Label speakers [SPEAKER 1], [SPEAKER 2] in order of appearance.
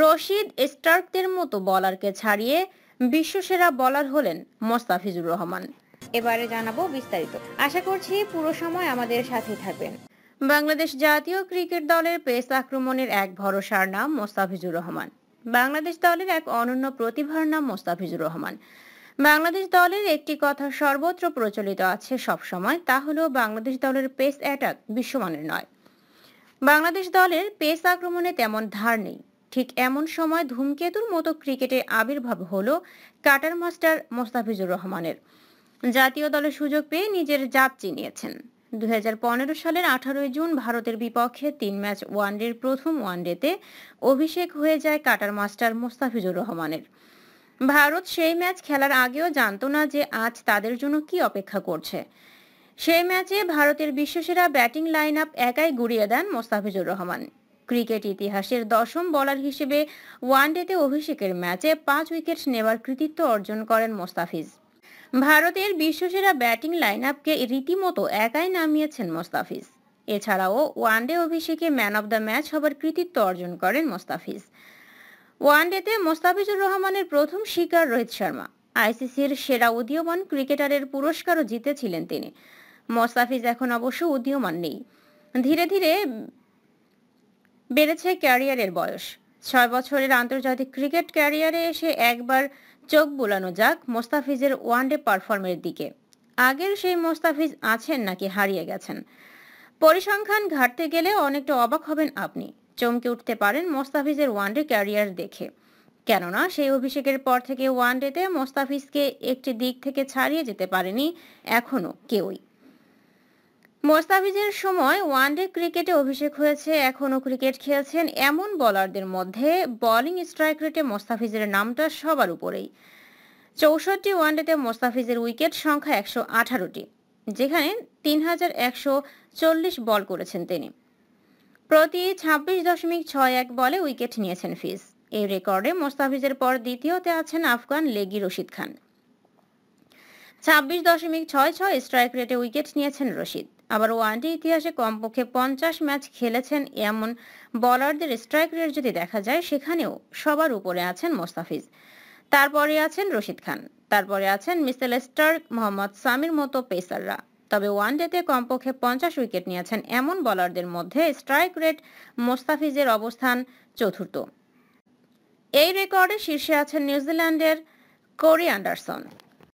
[SPEAKER 1] রশিদ স্টার্কদের মতো বলারকে ছাড়িয়ে বিশ্বসেরা বলার হলেন মোস্তাফিজুর রহমান এবারে জানাবো বিস্তারিত আশা করছি পুরো সময় আমাদের সাথে থাকবেন বাংলাদেশ জাতীয় ক্রিকেট দলের পেস আক্রমণের এক ভরসার নাম মোস্তাফিজুর রহমান বাংলাদেশ দলের এক অনন্য প্রতিভার নাম মোস্তাফিজুর রহমান বাংলাদেশ দলের একটি কথা সর্বত্র প্রচলিত আছে সবসময় তা হলো বাংলাদেশ দলের পেস অ্যাটাক বিশ্বমানের নয় বাংলাদেশ দলের পেস আক্রমণে তেমন ধার নেই ঠিক এমন সময় ধূমকেতুর মতো ক্রিকেটে আবির্ভাব হলো কাটার মাস্টার মোস্তাফিজুর রহমানের জাতীয় দলে সুযোগ পেয়ে নিজের জাত চিনিয়েছেন দু সালের আঠারোই জুন ভারতের বিপক্ষে তিন ম্যাচ ওয়ানডের প্রথম ওয়ানডেতে অভিষেক হয়ে যায় কাটার মাস্টার মোস্তাফিজুর রহমানের ভারত সেই ম্যাচ খেলার আগেও জানত না যে আজ তাদের জন্য কি অপেক্ষা করছে সেই ম্যাচে ভারতের বিশ্বসেরা ব্যাটিং লাইন আপ একাই গুড়িয়ে দেন মোস্তাফিজুর রহমান ক্রিকেট ইতিহাসের দশম বলার হিসেবে ওয়ানডেতে অভিষেকের ম্যাচে পাঁচ উইকেট নেবার কৃতিত্ব অর্জন করেন মোস্তাফিজ ভারতের বিশ্বসেরা ব্যাটিং লাইন আপকে রীতিমতো একাই নামিয়েছেন মোস্তাফিজ এছাড়াও ওয়ানডে অভিষেকে ম্যান অব দ্য ম্যাচ হবার কৃতিত্ব অর্জন করেন মোস্তাফিজ ওয়ানডেতে মোস্তাফিজুর রহমানের প্রথম শিকার রোহিত শর্মা আইসিসির সেরা উদীয়মান ক্রিকেটারের পুরস্কারও জিতেছিলেন তিনি মোস্তাফিজ এখন অবশ্য উদীয়মান নেই ধীরে ধীরে বেড়েছে ক্যারিয়ারের বয়স ছয় বছরের আন্তর্জাতিক ক্রিকেট ক্যারিয়ারে এসে একবার চোখ বোলানো যাক মোস্তাফিজের ওয়ানডে পারফর্মের দিকে আগের সেই মোস্তাফিজ আছেন নাকি হারিয়ে গেছেন পরিসংখ্যান ঘাটতে গেলে অনেকটা অবাক হবেন আপনি চমকে উঠতে পারেন মোস্তাফিজের ওয়ানডে ক্যারিয়ার দেখে কেননা সেই অভিষেকের পর থেকে ওয়ানডেতে মোস্তাফিজকে একটি দিক থেকে ছাড়িয়ে যেতে পারেনি এখনও কেউই মোস্তাফিজের সময় ওয়ানডে ক্রিকেটে অভিষেক হয়েছে এখনও ক্রিকেট খেলছেন এমন বলারদের মধ্যে বোলিং স্ট্রাইক রেটে মোস্তাফিজের নামটা সবার উপরেই চৌষট্টি ওয়ানডেতে মোস্তাফিজের উইকেট সংখ্যা একশো আঠারোটি যেখানে তিন হাজার একশো চল্লিশ বল করেছেন তিনি প্রতি ছাব্বিশ দশমিক ছয় এক বলে উইকেট নিয়েছেন ফিজ এই রেকর্ডে মোস্তাফিজের পর দ্বিতীয়তে আছেন আফগান লেগি রশিদ খান ছাব্বিশ দশমিক ছয় ছয় স্ট্রাইক রেটে উইকেট নিয়েছেন রশিদ আবার ওয়ানডে ইতিহাসে কমপক্ষে পঞ্চাশ ম্যাচ খেলেছেন এমন বলারদের স্ট্রাইক রেট যদি দেখা যায় সেখানেও সবার উপরে আছেন মোস্তাফিজ তারপরে আছেন রশিদ খান তারপরে আছেন মিসেল স্টার্ক মোহাম্মদ সামির মতো পেসাররা তবে ওয়ানডেতে কমপক্ষে পঞ্চাশ উইকেট নিয়েছেন এমন বলারদের মধ্যে স্ট্রাইক রেট মোস্তাফিজের অবস্থান চতুর্থ এই রেকর্ডে শীর্ষে আছেন নিউজিল্যান্ডের কোরি অ্যান্ডারসন